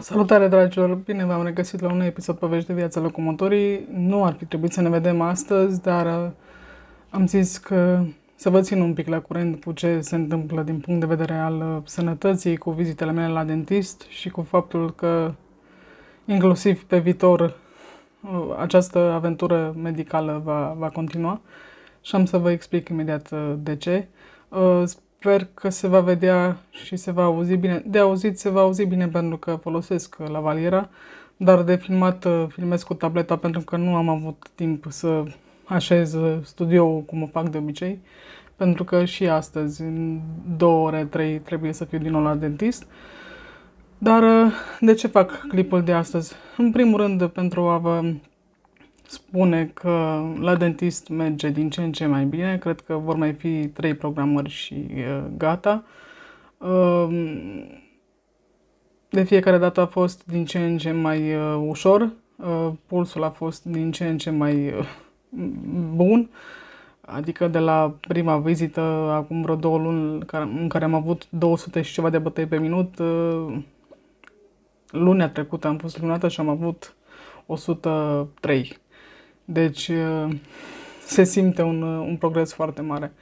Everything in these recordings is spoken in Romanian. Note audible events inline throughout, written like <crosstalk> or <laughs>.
Salutare dragilor, bine v-am regăsit la un episod povești de viața locomotorii. Nu ar fi trebuit să ne vedem astăzi, dar uh, am zis că să vă țin un pic la curent cu ce se întâmplă din punct de vedere al uh, sănătății, cu vizitele mele la dentist și cu faptul că inclusiv pe viitor această aventură medicală va, va continua și am să vă explic imediat uh, de ce. Uh, sper că se va vedea și se va auzi bine. De auzit se va auzi bine pentru că folosesc uh, la valiera, dar de filmat filmez cu tableta pentru că nu am avut timp să așez studioul cum o fac de obicei, pentru că și astăzi, în două ore, trei, trebuie să fiu din nou la dentist. Uh, dar uh, de ce fac clipul de astăzi? În primul rând pentru a vă spune că la dentist merge din ce în ce mai bine. Cred că vor mai fi trei programări și uh, gata. Um, de fiecare dată a fost din ce în ce mai uh, ușor. Pulsul a fost din ce în ce mai bun. Adică de la prima vizită, acum vreo două luni, în care am avut 200 și ceva de bătăi pe minut, lunea trecută am fost lunată și am avut 103. Deci se simte un, un progres foarte mare.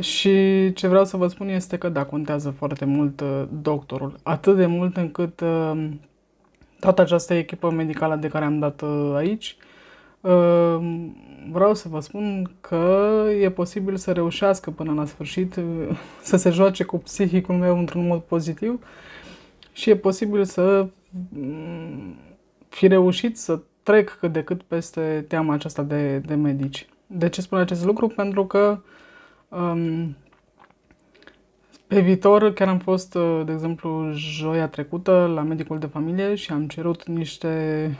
Și ce vreau să vă spun este că da, contează foarte mult doctorul. Atât de mult încât toată această echipă medicală de care am dat aici, vreau să vă spun că e posibil să reușească până la sfârșit să se joace cu psihicul meu într-un mod pozitiv și e posibil să mm, fi reușit să trec cât de cât peste teama aceasta de, de medici. De ce spun acest lucru? Pentru că um, pe viitor, chiar am fost, uh, de exemplu, joia trecută la medicul de familie și am cerut niște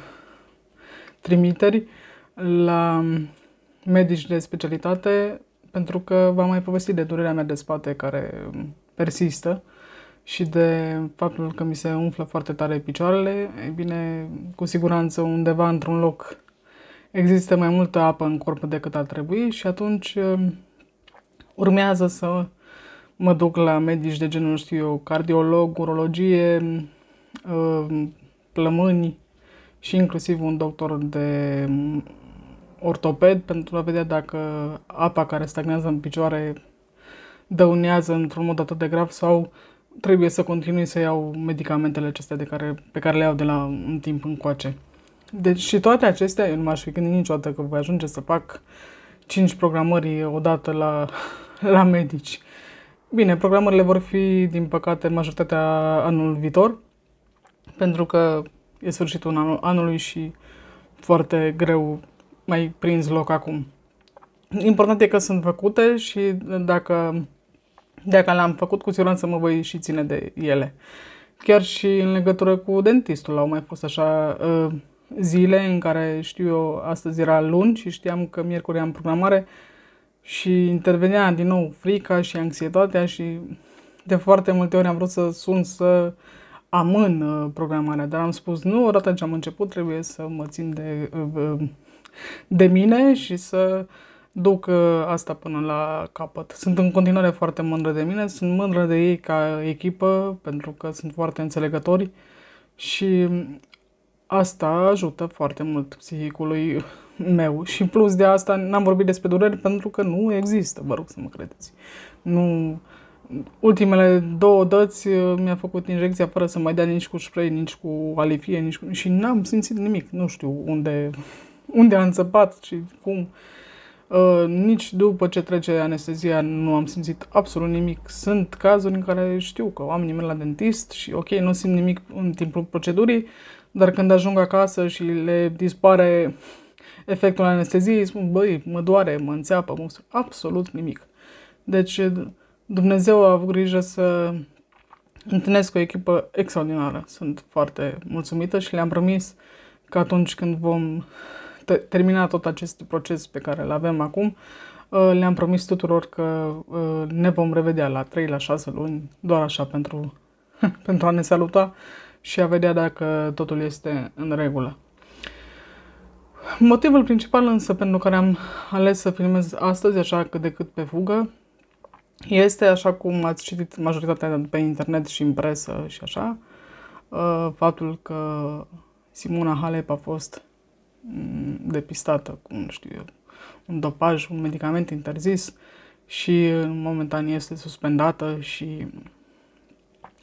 trimiteri la um, medici de specialitate pentru că v-am mai povestit de durerea mea de spate care um, persistă. Uh, și de faptul că mi se umflă foarte tare picioarele, e bine, cu siguranță undeva într-un loc există mai multă apă în corp decât ar trebui și atunci um, urmează să mă duc la medici de genul, știu eu, cardiolog, urologie, um, plămâni și inclusiv un doctor de um, ortoped pentru a vedea dacă apa care stagnează în picioare dăunează într-un mod atât de grav sau trebuie să continui să iau medicamentele acestea de care, pe care le iau de la un timp încoace. Deci și toate acestea, eu nu m-aș fi gândit niciodată că voi ajunge să fac 5 programări odată la, <laughs> la medici. Bine, programările vor fi, din păcate, în majoritatea anul viitor, pentru că e sfârșitul anul, anului și foarte greu mai prins loc acum. Important e că sunt făcute și dacă dacă l-am făcut, cu siguranță mă voi și ține de ele. Chiar și în legătură cu dentistul, au mai fost așa ă, zile în care știu eu, astăzi era luni și știam că miercuri am programare și intervenea din nou frica și anxietatea și de foarte multe ori am vrut să sun să amân ă, programarea, dar am spus nu, odată ce am început trebuie să mă țin de, ă, de mine și să duc uh, asta până la capăt. Sunt în continuare foarte mândră de mine, sunt mândră de ei ca echipă pentru că sunt foarte înțelegători și asta ajută foarte mult psihicului meu și plus de asta n-am vorbit despre dureri pentru că nu există, vă rog să mă credeți. Nu... Ultimele două dăți uh, mi-a făcut injecția fără să mai dea nici cu spray, nici cu alifie, nici cu... și n-am simțit nimic. Nu știu unde, unde a înțăpat și cum. Uh, Uh, nici după ce trece anestezia nu am simțit absolut nimic. Sunt cazuri în care știu că oamenii merg la dentist și ok, nu simt nimic în timpul procedurii, dar când ajung acasă și le dispare efectul anesteziei, spun, băi, mă doare, mă înțeapă, mă absolut nimic. Deci eh, Dumnezeu a avut grijă să întâlnesc o echipă extraordinară. Sunt foarte mulțumită și le-am promis că atunci când vom terminat tot acest proces pe care îl avem acum, uh, le-am promis tuturor că uh, ne vom revedea la 3 la 6 luni, doar așa pentru, <laughs> pentru a ne saluta și a vedea dacă totul este în regulă. Motivul principal însă pentru care am ales să filmez astăzi așa cât de cât pe fugă este, așa cum ați citit majoritatea pe internet și în presă și așa, uh, faptul că Simona Halep a fost depistată cu, nu știu eu, un dopaj, un medicament interzis și momentan este suspendată și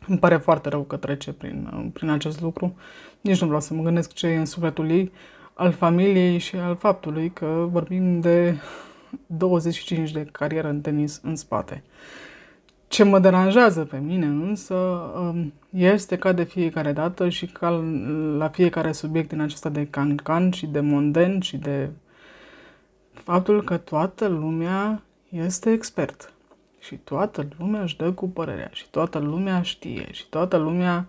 îmi pare foarte rău că trece prin, prin acest lucru. Nici nu vreau să mă gândesc ce e în sufletul ei, al familiei și al faptului că vorbim de 25 de carieră în tenis în spate. Ce mă deranjează pe mine însă um, este ca de fiecare dată și ca la fiecare subiect din acesta de cancan și de monden și de faptul că toată lumea este expert și toată lumea își dă cu părerea și toată lumea știe și toată lumea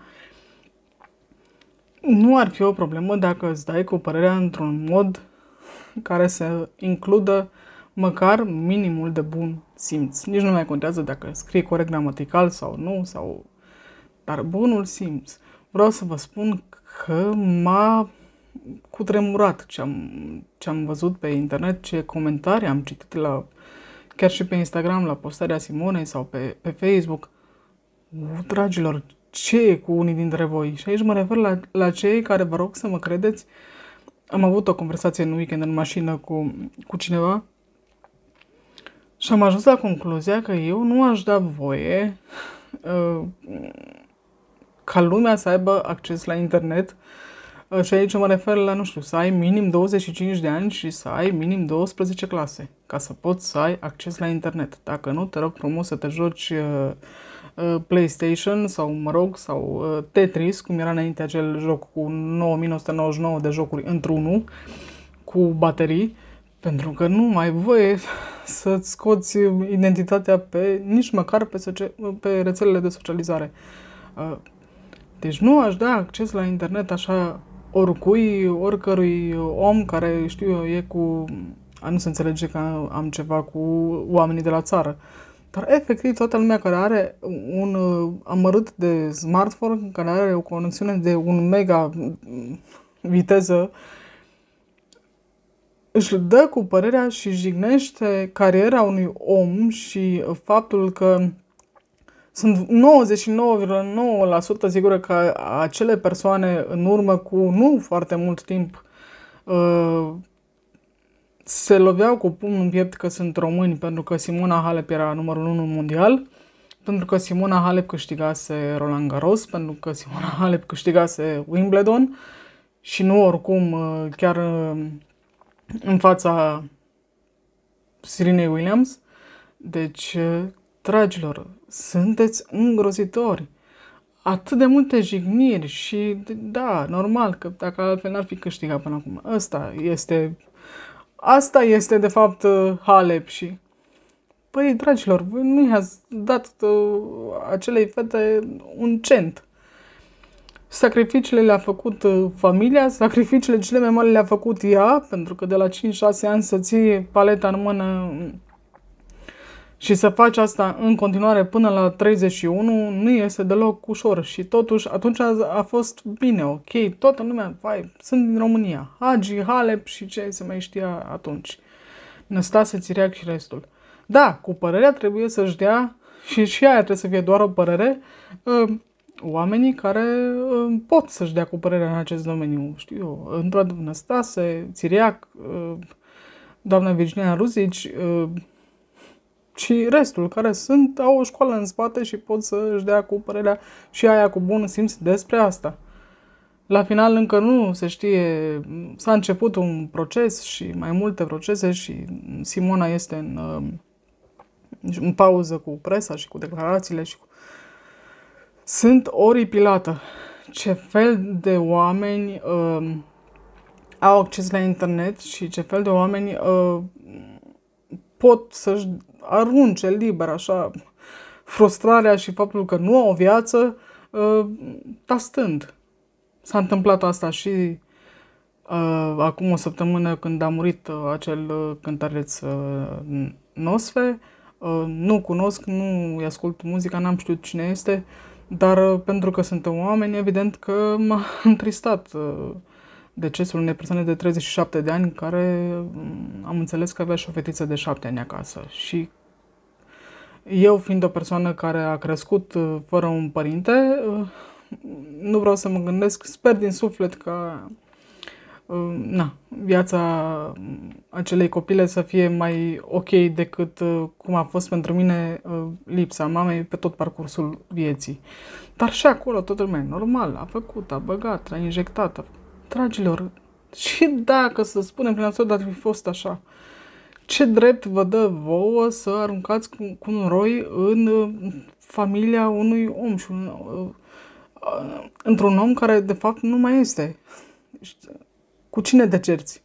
nu ar fi o problemă dacă îți dai cu părerea într-un mod care să includă uh, măcar minimul de bun simț. Nici nu mai contează dacă scrie corect gramatical sau nu, sau... dar bunul simț. Vreau să vă spun că m-a cutremurat ce am, ce am văzut pe internet, ce comentarii am citit la, chiar și pe Instagram, la postarea Simonei sau pe, pe Facebook. U, dragilor, ce e cu unii dintre voi? Și aici mă refer la, la cei care vă rog să mă credeți. Am avut o conversație în weekend în mașină cu, cu cineva și am ajuns la concluzia că eu nu aș da voie uh, ca lumea să aibă acces la internet. Uh, și aici mă refer la, nu știu, să ai minim 25 de ani și să ai minim 12 clase ca să poți să ai acces la internet. Dacă nu, te rog frumos să te joci uh, PlayStation sau, mă rog, sau Tetris, cum era înainte acel joc cu 9999 de jocuri într-unul, cu baterii, pentru că nu mai voie să-ți scoți identitatea pe, nici măcar pe, socia- pe rețelele de socializare. Uh, deci nu aș da acces la internet așa oricui, oricărui om care, știu eu, e cu... A, nu se înțelege că am ceva cu oamenii de la țară. Dar efectiv toată lumea care are un uh, amărât de smartphone, care are o conexiune de un mega mm, viteză, uh, își dă cu părerea și jignește cariera unui om și faptul că sunt 99,9% sigură că acele persoane în urmă cu nu foarte mult timp uh, se loveau cu pumnul în piept că sunt români pentru că Simona Halep era numărul 1 mondial, pentru că Simona Halep câștigase Roland Garros, pentru că Simona Halep câștigase Wimbledon și nu oricum uh, chiar uh, în fața Sirinei Williams. Deci, dragilor, sunteți îngrozitori. Atât de multe jigniri și, da, normal, că dacă altfel n-ar fi câștigat până acum. Asta este, asta este de fapt Halep și... Păi, dragilor, nu i-ați dat uh, acelei fete un cent. Sacrificiile le-a făcut uh, familia, sacrificiile cele mai mari le-a făcut ea, pentru că de la 5-6 ani să ții paleta în mână mm, și să faci asta în continuare până la 31 nu este deloc ușor și totuși atunci a, fost bine, ok, toată lumea, vai, sunt din România, Hagi, Halep și ce se mai știa atunci. Năstase, Țireac și restul. Da, cu părerea trebuie să-și dea și și aia trebuie să fie doar o părere, ă, oamenii care uh, pot să-și dea cu părerea în acest domeniu. Știu eu, Antoine Năstase, Țiriac, uh, doamna Virginia Ruzici uh, și restul care sunt, au o școală în spate și pot să-și dea cu părerea și aia cu bun simț despre asta. La final încă nu se știe, s-a început un proces și mai multe procese și Simona este în, în pauză cu presa și cu declarațiile și cu sunt oripilată. Ce fel de oameni uh, au acces la internet și ce fel de oameni uh, pot să-și arunce liber așa frustrarea și faptul că nu au o viață uh, tastând. S-a întâmplat asta și uh, acum o săptămână când a murit uh, acel uh, cântăreț uh, Nosfe. Uh, nu cunosc, nu i ascult muzica, n-am știut cine este. Uh, dar uh, pentru că suntem oameni, evident că m-a <laughs> întristat uh, decesul unei persoane de 37 de ani care mm, am înțeles că avea și o fetiță de 7 ani acasă. Și eu fiind o persoană care a crescut uh, fără un părinte, nu vreau să mă gândesc, sper din suflet că na, viața acelei copile să fie mai ok decât uh, cum a fost pentru mine uh, lipsa mamei pe tot parcursul vieții. Dar și acolo totul lumea normal, a făcut, a băgat, a injectat. Dragilor, și dacă să spunem prin absurd ar fi fost așa, ce drept vă dă vouă să aruncați cu, cu un roi în uh, familia unui om și un, într-un om care de fapt nu mai este? Cu cine te cerți?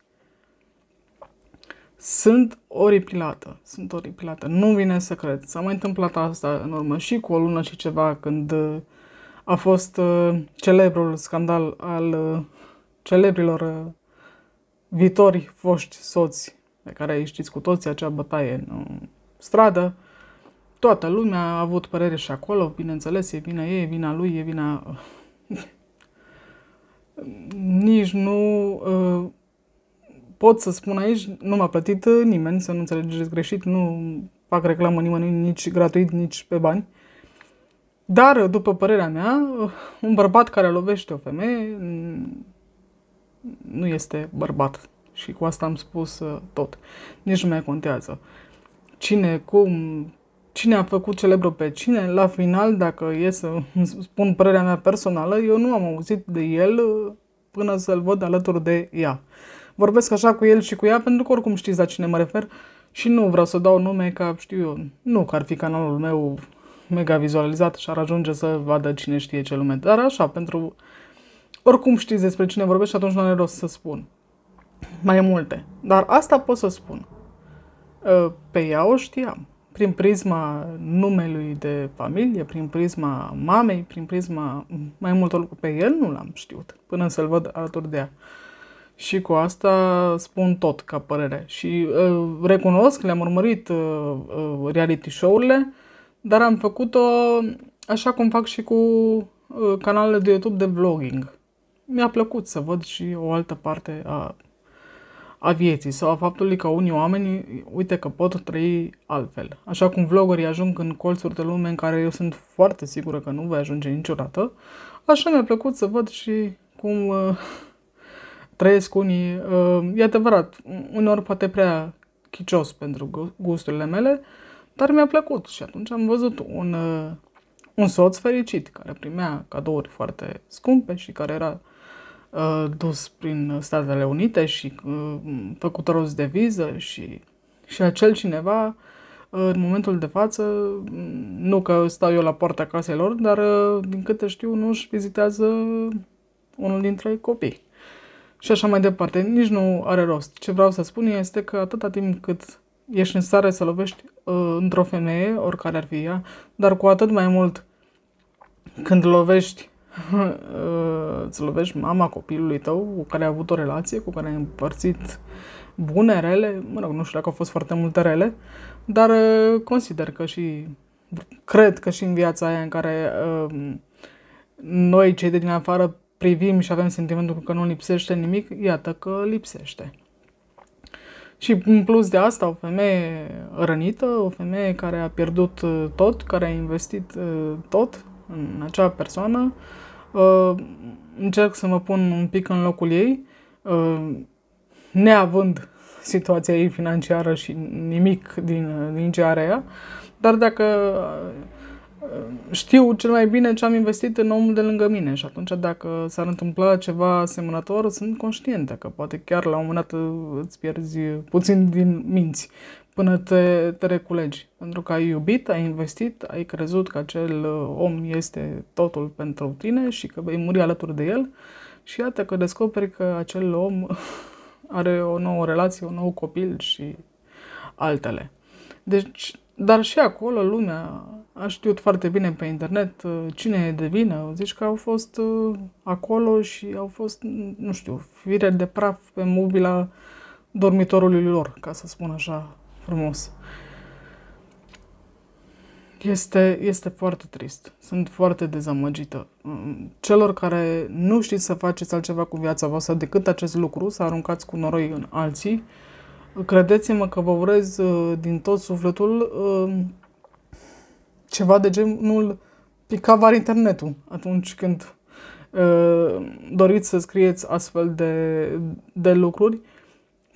Sunt oripilată, sunt oripilată. Nu vine să cred. S-a mai întâmplat asta în urmă și cu o lună și ceva când uh, a fost uh, celebrul scandal al uh, celebrilor viitori foști soți, pe care știți cu toții acea bătaie în um, stradă. Toată lumea a avut părere și acolo, bineînțeles, e vina ei, e vina lui, e vina nici nu uh, pot să spun aici, nu m-a plătit uh, nimeni, să nu înțelegeți greșit, nu fac reclamă nimănui nici gratuit, nici pe bani. Dar, uh, după părerea mea, uh, un bărbat care lovește o femeie mm, nu este bărbat. Și cu asta am spus tot. Nici nu mai contează. Cine, cum, cine a făcut celebru pe cine, la final, dacă e să spun părerea mea personală, eu nu am auzit de el uh, până să-l văd alături de ea. Vorbesc așa cu el și cu ea pentru că oricum știți la cine mă refer și nu vreau să dau nume ca, știu eu, nu că ar fi canalul meu mega vizualizat și ar ajunge să vadă cine știe ce lume. Dar așa, pentru... Oricum știți despre cine vorbesc și atunci nu are rost să spun. Mai multe. Dar asta pot să spun. Uh, pe ea o știam prin prisma numelui de familie, prin prisma mamei, prin prisma mai multor lucruri. Pe el nu l-am știut până să-l văd alături de ea. Și cu asta spun tot ca părere. Și uh, recunosc, le-am urmărit uh, uh, reality show-urile, dar am făcut-o așa cum fac și cu uh, canalele de YouTube de vlogging. Mi-a plăcut să văd și o altă parte a a vieții sau a faptului că unii oameni, uite că pot trăi altfel. Așa cum vlogării ajung în colțuri de lume în care eu sunt foarte sigură că nu voi ajunge niciodată, așa mi-a plăcut să văd și cum uh, <laughs> trăiesc unii. Uh, e adevărat, uneori poate prea chicios pentru gusturile mele, dar mi-a plăcut și atunci am văzut un, uh, un soț fericit care primea cadouri foarte scumpe și care era Uh, dus prin Statele Unite și uh, făcut rost de viză și, și acel cineva uh, în momentul de față, mm, nu că stau eu la poarta casei lor, dar din câte știu nu își vizitează unul dintre copii. Și așa mai departe, nici nu are rost. Ce vreau să spun este că atâta timp cât ești în stare să lovești uh, într-o femeie, oricare ar fi ea, dar cu atât mai mult când lovești <laughs> îți lovești mama copilului tău cu care ai avut o relație, cu care ai împărțit bune, rele, mă rog, nu știu dacă au fost foarte multe rele, dar uh, consider că și, cred că și în viața aia în care uh, noi cei de din afară privim și avem sentimentul că nu lipsește nimic, iată că lipsește. Și în plus de asta, o femeie rănită, o femeie care a pierdut uh, tot, care a investit tot în acea persoană, uh, uh, încerc să mă pun un pic în locul ei, uh, neavând situația ei financiară și nimic din, din ce are ea, dar dacă uh, știu cel mai bine ce am investit în omul de lângă mine și atunci dacă s-ar întâmpla ceva asemănător, sunt conștientă că poate chiar la un moment dat uh, îți pierzi puțin din minți până te, te reculegi. Pentru că ai iubit, ai investit, ai crezut că acel uh, om este totul pentru tine și că vei muri alături de el și iată că descoperi că acel om <laughs> are o nouă relație, un nou copil și altele. Deci, dar și acolo lumea a știut foarte bine pe internet uh, cine e de vină. Zici că au fost uh, acolo și au fost, nu știu, fire de praf pe mobila dormitorului lor, ca să spun așa, frumos. Este, este foarte trist. Sunt foarte dezamăgită. Mm, celor care nu știți să faceți altceva cu viața voastră decât acest lucru, să aruncați cu noroi în alții, credeți-mă că vă urez uh, din tot sufletul uh, ceva de genul pica var internetul atunci când uh, doriți să scrieți astfel de, de lucruri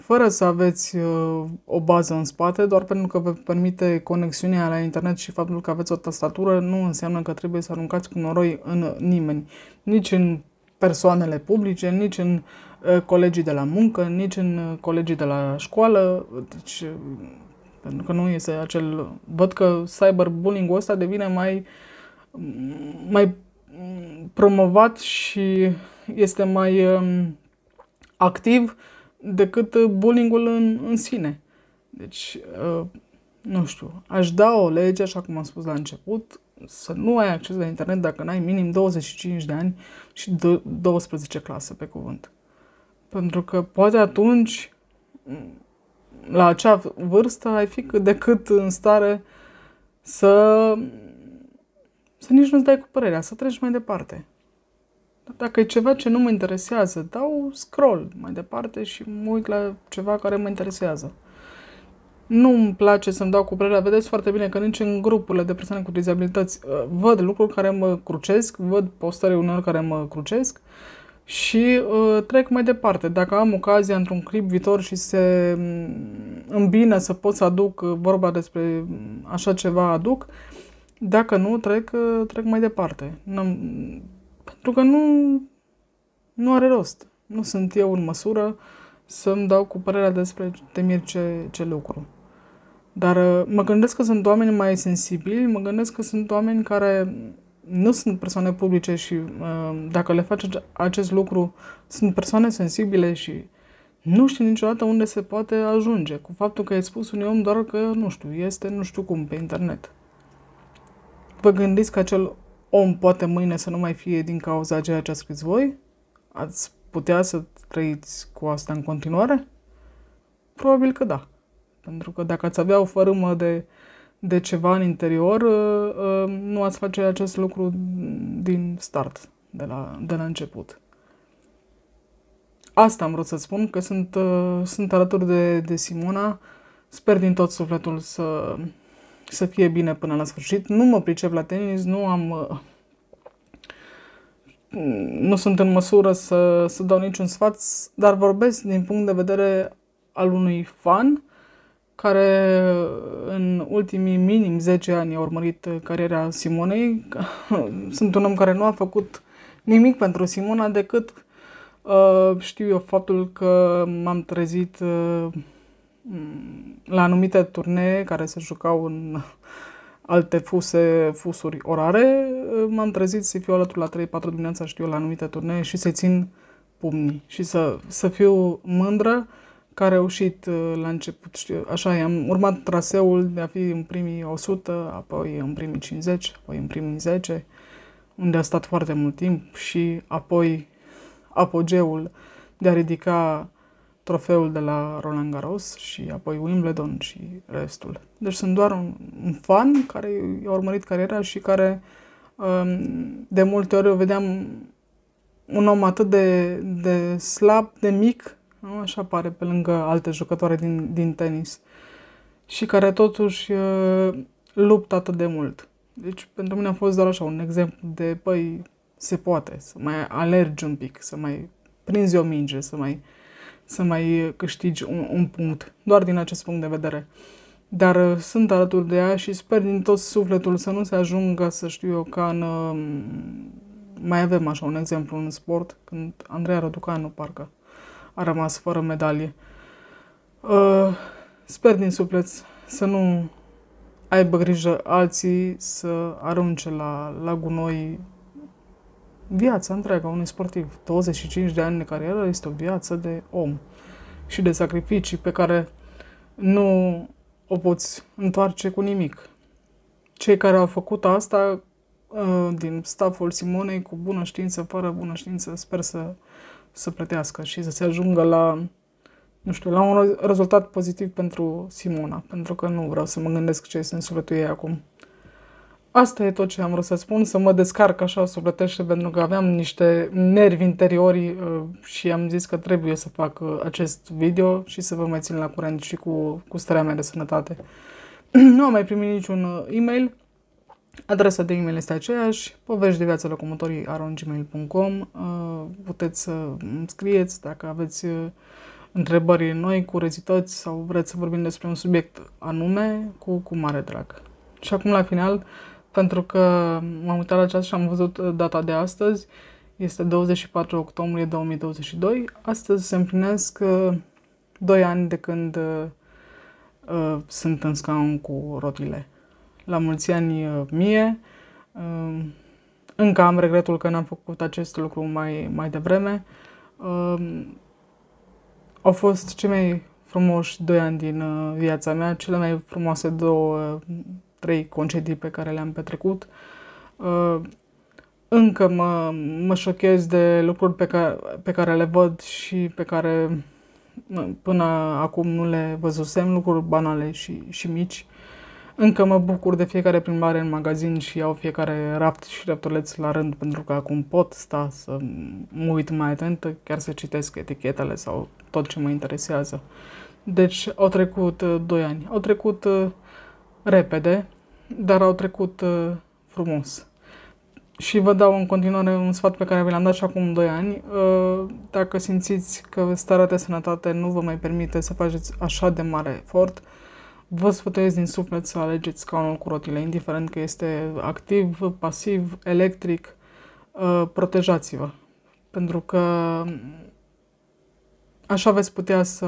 fără să aveți uh, o bază în spate, doar pentru că vă permite conexiunea la internet și faptul că aveți o tastatură nu înseamnă că trebuie să aruncați cu noroi în nimeni, nici în persoanele publice, nici în uh, colegii de la muncă, nici în uh, colegii de la școală, deci, pentru că nu este acel... Văd că cyberbullying-ul ăsta devine mai, mai promovat și este mai um, activ decât uh, bullying-ul în, în sine. Deci, uh, nu știu, aș da o lege, așa cum am spus la început, să nu ai acces la internet dacă n-ai minim 25 de ani și 12 clase pe cuvânt. Pentru că poate atunci, la acea vârstă, ai fi cât de cât în stare să, să nici nu-ți dai cu părerea, să treci mai departe. Dar dacă e ceva ce nu mă interesează, dau scroll mai departe și mă uit la ceva care mă interesează. Nu îmi place să-mi dau cu părerea. Vedeți foarte bine că nici în grupurile de persoane cu dizabilități uh, văd lucruri care mă crucesc, văd postări uneori care mă crucesc și uh, trec mai departe. Dacă am ocazia într-un clip viitor și se mm, îmbină să pot să aduc uh, vorba despre mm, așa ceva, aduc. Dacă nu, trec, uh, trec mai departe. N-am, pentru că nu, nu are rost. Nu sunt eu în măsură să-mi dau cu părerea despre temir ce, ce lucru. Dar uh, mă gândesc că sunt oameni mai sensibili, mă gândesc că sunt oameni care nu sunt persoane publice și uh, dacă le face acest lucru, sunt persoane sensibile și nu știu niciodată unde se poate ajunge cu faptul că ai spus unui om doar că, nu știu, este nu știu cum pe internet. Vă gândiți că acel om poate mâine să nu mai fie din cauza ceea ce ați scris voi? Ați putea să trăiți cu asta în continuare? Probabil că da. Pentru că dacă ați avea o fărâmă de, de ceva în interior, uh, uh, nu ați face acest lucru din start, de la, de la început. Asta am vrut să spun, că sunt, uh, sunt alături de, de Simona. Sper din tot sufletul să, să fie bine până la sfârșit. Nu mă pricep la tenis, nu am... Uh, nu sunt în măsură să, să dau niciun sfat, dar vorbesc din punct de vedere al unui fan care în ultimii minim 10 ani a urmărit cariera Simonei. <laughs> Sunt un om care nu a făcut nimic pentru Simona decât uh, știu eu faptul că m-am trezit uh, Mm, la anumite turnee care se jucau în alte fuse, fusuri orare, m-am trezit să fiu alături la 3-4 dimineața, știu, la anumite turnee și să țin pumnii și să, să fiu mândră că a reușit uh, la început, știu, așa, am urmat traseul de a fi în primii 100, apoi în primii 50, apoi în primii 10, unde a stat foarte mult timp și apoi apogeul de a ridica trofeul de la Roland Garros și apoi Wimbledon și restul. Deci sunt doar un, un fan care i-a urmărit cariera și care um, de multe ori o vedeam un om atât de, de slab, de mic, nu? așa pare pe lângă alte jucătoare din, din tenis și care totuși uh, luptă atât de mult. Deci pentru mine a fost doar așa un exemplu de, păi, se poate să mai alergi un pic, să mai prinzi o minge, să mai uh, să mai câștigi un, un punct, doar din acest punct de vedere. Dar uh, sunt alături de ea și sper din tot sufletul să nu se ajungă, să știu eu, ca în... Um, mai avem așa un exemplu în sport, când Andreea Răducanu parcă a rămas fără medalie. Uh, sper din suflet să nu aibă grijă alții să arunce la, la gunoi viața întreagă a unui sportiv. 25 de ani de carieră este o viață de om și de sacrificii pe care nu o poți întoarce cu nimic. Cei care au făcut asta ă, din staful Simonei cu bună știință, fără bună știință, sper să, să plătească și să se ajungă la, nu știu, la un rezultat pozitiv pentru Simona, pentru că nu vreau să mă gândesc ce este în sufletul ei acum. Asta e tot ce am vrut să spun, să mă descarc așa sufletește pentru că aveam niște nervi interiori uh, și am zis că trebuie să fac uh, acest video și să vă mai țin la curent și cu, cu starea mea de sănătate. <clears throat> nu am mai primit niciun uh, e-mail, adresa de e-mail este aceeași, povești de viață locomotorii arongmail.com, puteți să îmi scrieți dacă aveți întrebări noi, curiozități sau vreți să vorbim despre un subiect anume, cu, cu mare drag. Și acum la final, pentru că m-am uitat la ceas și am văzut uh, data de astăzi. Este 24 octombrie 2022. Astăzi se împlinesc 2 uh, ani de când uh, uh, sunt în scaun cu rotile. La mulți ani mie. Uh, încă am regretul că n-am făcut acest lucru mai, mai devreme. Uh, au fost cei mai frumoși doi ani din uh, viața mea, cele mai frumoase două trei concedii pe care le-am petrecut. Uh, încă mă, mă șochez de lucruri pe care, pe care le văd și pe care până acum nu le văzusem, lucruri banale și, și mici. Încă mă bucur de fiecare primare în magazin și iau fiecare raft și raptoleț la rând pentru că acum pot sta să mă uit mai atent, chiar să citesc etichetele sau tot ce mă interesează. Deci au trecut 2 uh, ani. Au trecut uh, repede dar au trecut uh, frumos. Și vă dau în continuare un sfat pe care vi l-am dat și acum 2 ani. Uh, dacă simțiți că starea de sănătate nu vă mai permite să faceți așa de mare efort, vă sfătuiesc din suflet să alegeți scaunul cu rotile, indiferent că este activ, pasiv, electric, uh, protejați-vă. Pentru că așa veți putea să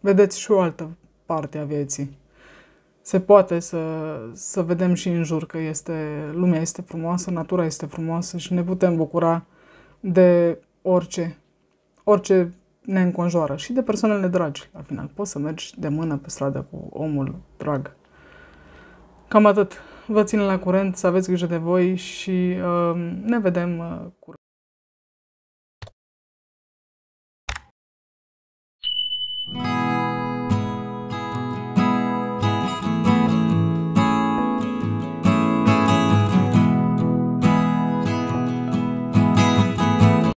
vedeți și o altă parte a vieții se poate să, să vedem și în jur că este, lumea este frumoasă, natura este frumoasă și ne putem bucura de orice, orice ne înconjoară și de persoanele dragi. La final, poți să mergi de mână pe stradă cu omul drag. Cam atât. Vă țin la curent, să aveți grijă de voi și uh, ne vedem uh, curând.